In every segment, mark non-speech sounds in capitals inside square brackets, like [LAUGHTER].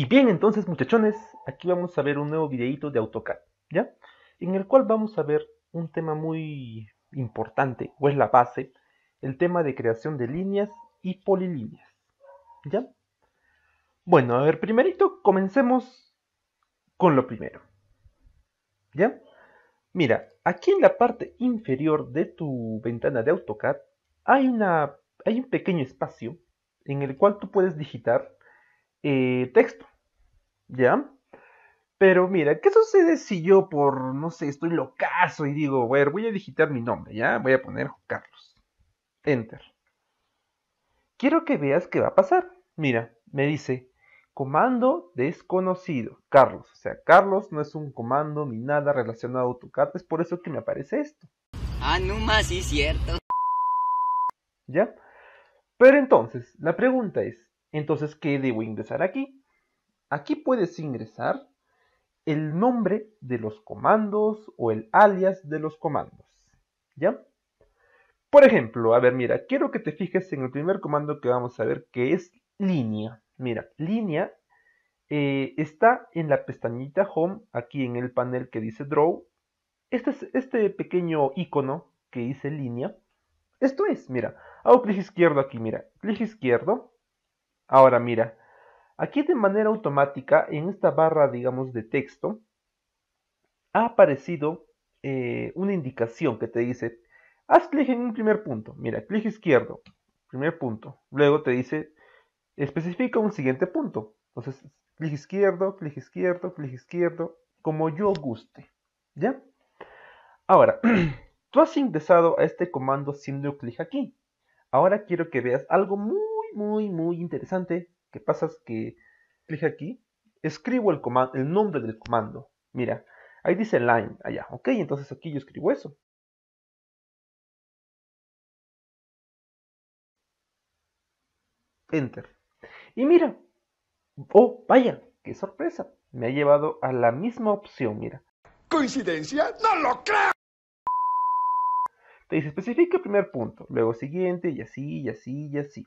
Y bien, entonces muchachones, aquí vamos a ver un nuevo videito de AutoCAD, ¿ya? En el cual vamos a ver un tema muy importante, o es la base, el tema de creación de líneas y polilíneas, ¿ya? Bueno, a ver, primerito comencemos con lo primero, ¿ya? Mira, aquí en la parte inferior de tu ventana de AutoCAD hay, una, hay un pequeño espacio en el cual tú puedes digitar eh, texto. ¿Ya? Pero mira, ¿qué sucede si yo por, no sé, estoy locazo y digo, ver, voy a digitar mi nombre, ¿ya? Voy a poner Carlos. Enter. Quiero que veas qué va a pasar. Mira, me dice, comando desconocido, Carlos. O sea, Carlos no es un comando ni nada relacionado a AutoCAD, es por eso que me aparece esto. Ah, no más, y cierto. ¿Ya? Pero entonces, la pregunta es, entonces, ¿qué debo ingresar aquí? Aquí puedes ingresar el nombre de los comandos o el alias de los comandos. ¿Ya? Por ejemplo, a ver, mira, quiero que te fijes en el primer comando que vamos a ver, que es línea. Mira, línea eh, está en la pestañita Home, aquí en el panel que dice Draw. Este, es, este pequeño icono que dice línea, esto es, mira, hago clic izquierdo aquí, mira, clic izquierdo. Ahora mira, Aquí de manera automática en esta barra, digamos, de texto, ha aparecido eh, una indicación que te dice, haz clic en un primer punto. Mira, clic izquierdo, primer punto. Luego te dice, especifica un siguiente punto. Entonces, clic izquierdo, clic izquierdo, clic izquierdo, como yo guste. ¿Ya? Ahora, [CLEARS THROAT] tú has ingresado a este comando haciendo clic aquí. Ahora quiero que veas algo muy, muy, muy interesante ¿Qué pasa que clic aquí, escribo el, el nombre del comando. Mira, ahí dice line allá, ok, entonces aquí yo escribo eso. Enter. Y mira, oh, vaya, qué sorpresa, me ha llevado a la misma opción, mira. ¿Coincidencia? No lo creo. Te dice, especifica el primer punto, luego siguiente, y así, y así, y así.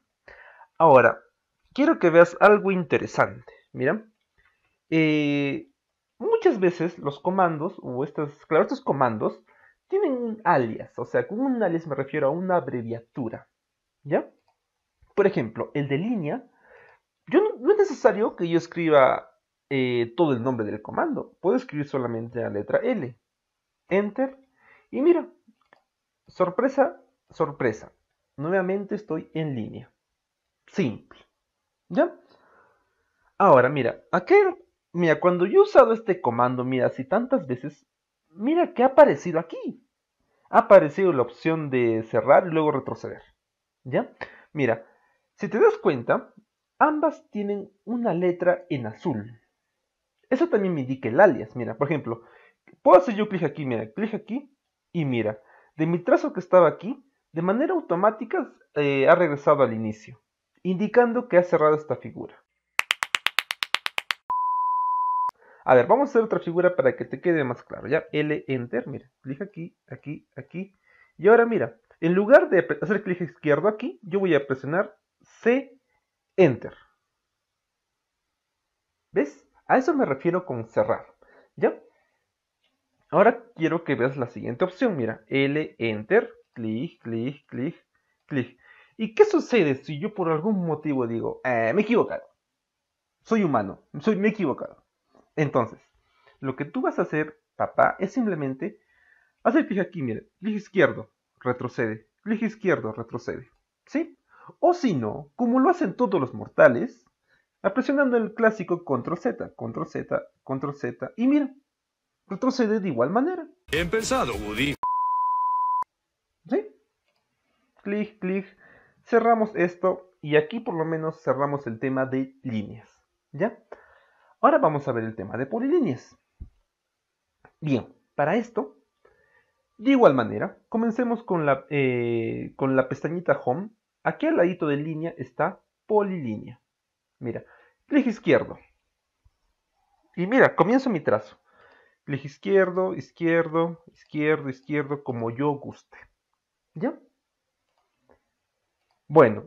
Ahora, quiero que veas algo interesante. Mira, eh, muchas veces los comandos, o estas, claro, estos comandos, tienen un alias. O sea, con un alias me refiero a una abreviatura. ¿Ya? Por ejemplo, el de línea. Yo no, es necesario que yo escriba eh, todo el nombre del comando. Puedo escribir solamente la letra L. Enter. Y mira, sorpresa, sorpresa. Nuevamente estoy en línea. Simple. ¿Ya? Ahora, mira, aquel, mira, cuando yo he usado este comando, mira, así tantas veces, mira que ha aparecido aquí. Ha aparecido la opción de cerrar y luego retroceder. ¿Ya? Mira, si te das cuenta, ambas tienen una letra en azul. Eso también me indica el alias. Mira, por ejemplo, puedo hacer yo clic aquí, mira, clic aquí y mira, de mi trazo que estaba aquí, de manera automática eh, ha regresado al inicio indicando que ha cerrado esta figura. A ver, vamos a hacer otra figura para que te quede más claro. Ya, L, Enter, mira, clic aquí, aquí, aquí. Y ahora mira, en lugar de hacer clic izquierdo aquí, yo voy a presionar C, Enter. ¿Ves? A eso me refiero con cerrar. ¿Ya? Ahora quiero que veas la siguiente opción. Mira, L, Enter, clic, clic, clic, clic. ¿Y qué sucede si yo por algún motivo digo, eh, me he equivocado? Soy humano, soy, me he equivocado. Entonces, lo que tú vas a hacer, papá, es simplemente hacer fija aquí, mira, clic izquierdo, retrocede, clic izquierdo, retrocede. ¿Sí? O si no, como lo hacen todos los mortales, presionando el clásico control Z, control Z, control Z, y mira, retrocede de igual manera. he pensado, Woody. ¿Sí? Clic, clic cerramos esto y aquí por lo menos cerramos el tema de líneas. ¿Ya? Ahora vamos a ver el tema de polilíneas. Bien, para esto, de igual manera, comencemos con la, eh, con la pestañita Home. Aquí al ladito de línea está polilínea. Mira, clic izquierdo. Y mira, comienzo mi trazo. Clic izquierdo, izquierdo, izquierdo, izquierdo, como yo guste. ¿Ya? Bueno,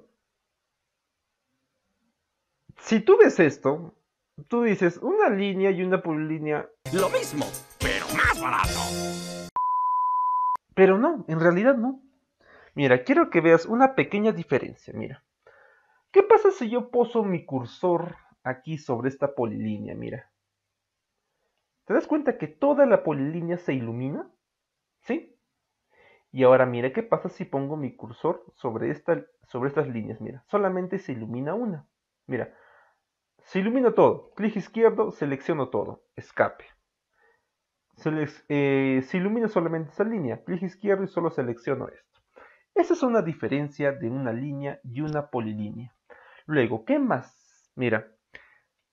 si tú ves esto, tú dices una línea y una polilínea. Lo mismo, pero más barato. Pero no, en realidad no. Mira, quiero que veas una pequeña diferencia, mira. ¿Qué pasa si yo poso mi cursor aquí sobre esta polilínea? Mira. ¿Te das cuenta que toda la polilínea se ilumina? ¿Sí? Y ahora mira, ¿qué pasa si pongo mi cursor sobre, esta, sobre estas líneas? Mira, solamente se ilumina una. Mira, se ilumina todo. Clic izquierdo, selecciono todo. Escape. se eh, ilumina solamente esa línea. Clic izquierdo y solo selecciono esto. Esa es una diferencia de una línea y una polilínea. Luego, ¿qué más? Mira,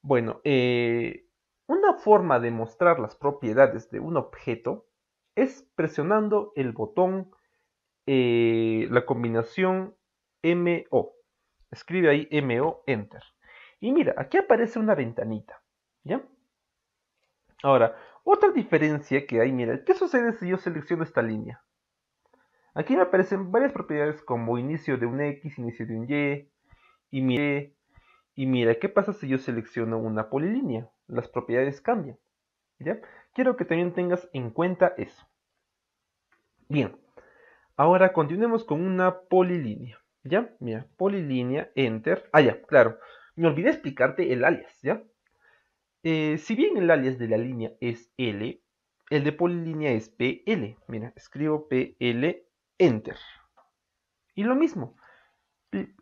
bueno, eh, una forma de mostrar las propiedades de un objeto es presionando el botón, eh, la combinación MO. Escribe ahí MO, Enter. Y mira, aquí aparece una ventanita. ¿Ya? Ahora, otra diferencia que hay, mira, ¿qué sucede si yo selecciono esta línea? Aquí me aparecen varias propiedades como inicio de un X, inicio de un Y, y mira, y mira, ¿qué pasa si yo selecciono una polilínea? Las propiedades cambian. Quiero que también tengas en cuenta eso. Bien, ahora continuemos con una polilínea. ¿Ya? Mira, polilínea, enter. Ah, ya, claro. Me olvidé explicarte el alias, ¿ya? Eh, si bien el alias de la línea es L, el de polilínea es PL. Mira, escribo PL, enter. Y lo mismo.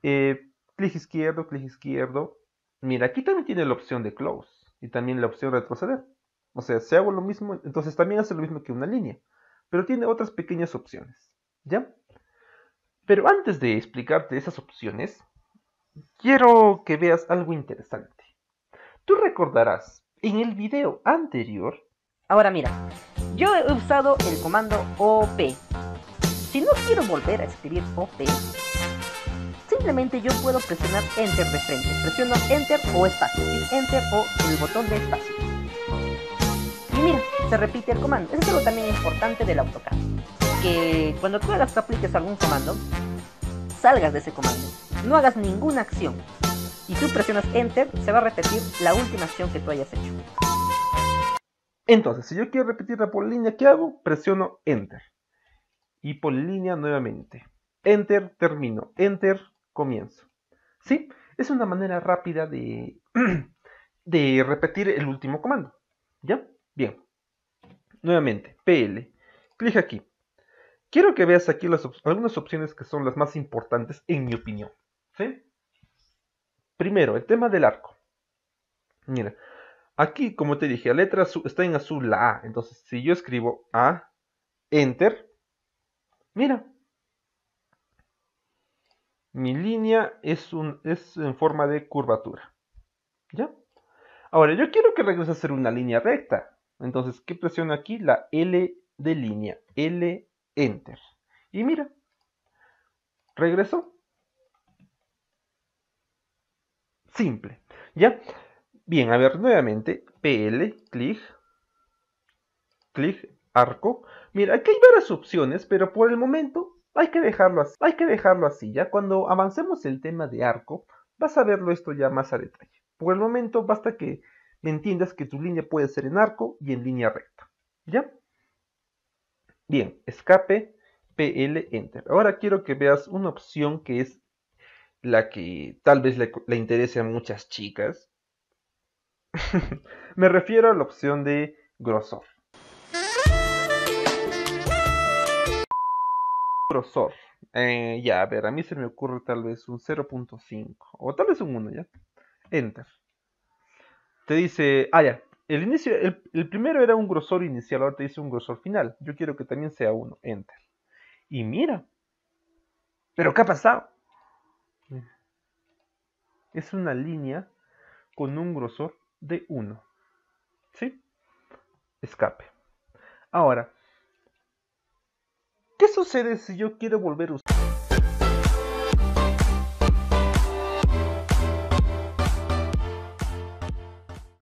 Eh, clic izquierdo, clic izquierdo. Mira, aquí también tiene la opción de close y también la opción de retroceder. O sea, si hago lo mismo, entonces también hace lo mismo que una línea, pero tiene otras pequeñas opciones, ¿ya? Pero antes de explicarte esas opciones, quiero que veas algo interesante. Tú recordarás, en el video anterior... Ahora mira, yo he usado el comando OP. Si no quiero volver a escribir OP, simplemente yo puedo presionar Enter de frente. Presiono Enter o Espacio, Enter o el botón de Espacio. Y mira, se repite el comando. Eso es algo también importante del AutoCAD. Que cuando tú hagas, apliques algún comando, salgas de ese comando. No hagas ninguna acción. Y tú presionas Enter, se va a repetir la última acción que tú hayas hecho. Entonces, si yo quiero repetir la polilínea ¿qué hago, presiono Enter. Y polilínea nuevamente. Enter, termino. Enter, comienzo. ¿Sí? Es una manera rápida de, [CLEARS THROAT] de repetir el último comando. ¿Ya? Bien, nuevamente, PL. Clic aquí. Quiero que veas aquí algunas opciones que son las más importantes en mi opinión. ¿sí? Primero, el tema del arco. Mira, aquí como te dije, la letra está en azul la A. Entonces, si yo escribo A, Enter, mira. Mi línea es, un, en forma de curvatura. ¿Ya? Ahora, yo quiero que regrese a hacer una línea recta. Entonces, ¿qué presiona aquí? La L de línea, L Enter. Y mira, regresó. Simple. ¿Ya? Bien, a ver, nuevamente, PL, clic, clic, arco. Mira, aquí hay varias opciones, pero por el momento hay que dejarlo Hay que dejarlo así, ya cuando avancemos el tema de arco, vas a verlo esto ya más a detalle. Por el momento basta que entiendas que tu línea puede ser en arco y en línea recta. ¿Ya? Bien, escape, PL, Enter. Ahora quiero que veas una opción que es la que tal vez le, interese a muchas chicas. [LAUGHS] me refiero a la opción de grosor. Grosor. Eh, ya, a ver, a mí se me ocurre tal vez un 0.5 o tal vez un 1 ya. Enter te dice, ah, ya, el, inicio, el, primero era un grosor inicial, ahora te dice un grosor final. Yo quiero que también sea uno, enter. Y mira, pero ¿qué ha pasado? Es una línea con un grosor de 1. ¿Sí? Escape. Ahora, ¿qué sucede si yo quiero volver a usar?